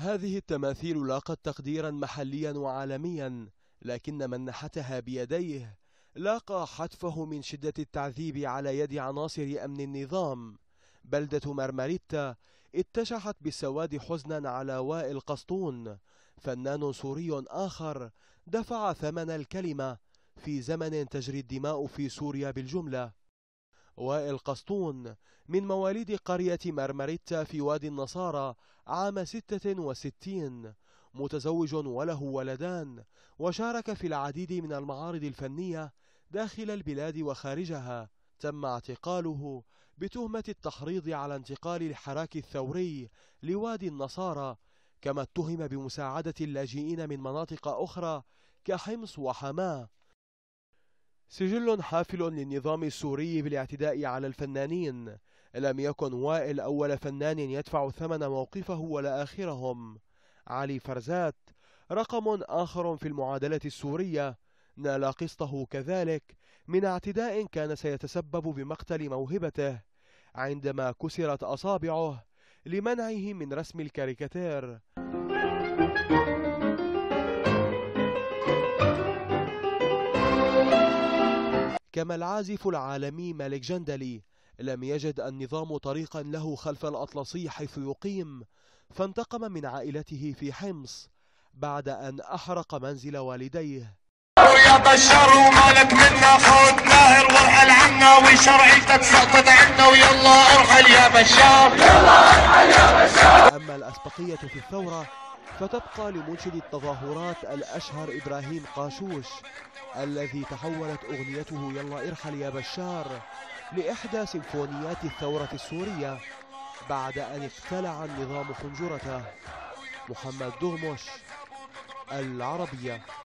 هذه التماثيل لاقت تقديرا محليا وعالميا لكن من نحتها بيديه لاقى حتفه من شدة التعذيب على يد عناصر أمن النظام بلدة مرمريتا اتشحت بالسواد حزنا على وائل قسطون فنان سوري آخر دفع ثمن الكلمة في زمن تجري الدماء في سوريا بالجملة وائل قسطون من مواليد قرية مرمريتا في وادي النصارى عام 66 متزوج وله ولدان وشارك في العديد من المعارض الفنية داخل البلاد وخارجها تم اعتقاله بتهمة التحريض على انتقال الحراك الثوري لوادي النصارى كما اتهم بمساعدة اللاجئين من مناطق أخرى كحمص وحماه سجل حافل للنظام السوري بالاعتداء على الفنانين لم يكن وائل أول فنان يدفع ثمن موقفه ولا آخرهم علي فرزات رقم آخر في المعادلة السورية نال قسطه كذلك من اعتداء كان سيتسبب بمقتل موهبته عندما كسرت أصابعه لمنعه من رسم الكاريكاتير كما العازف العالمي مالك جندلي لم يجد النظام طريقا له خلف الأطلسي حيث يقيم فانتقم من عائلته في حمص بعد أن أحرق منزل والديه يا بشار ومالك منا خود ناهر وارحل عنا وشرع تتسقط عنا ويلا ارحل يا بشار يلا ارحل يا بشار أما الأسبقية في الثورة فتبقى لمنشد التظاهرات الأشهر إبراهيم قاشوش الذي تحولت أغنيته يلا ارحل يا بشار لإحدى سيمفونيات الثورة السورية بعد أن اقتلع النظام خنجرته محمد دغمش العربية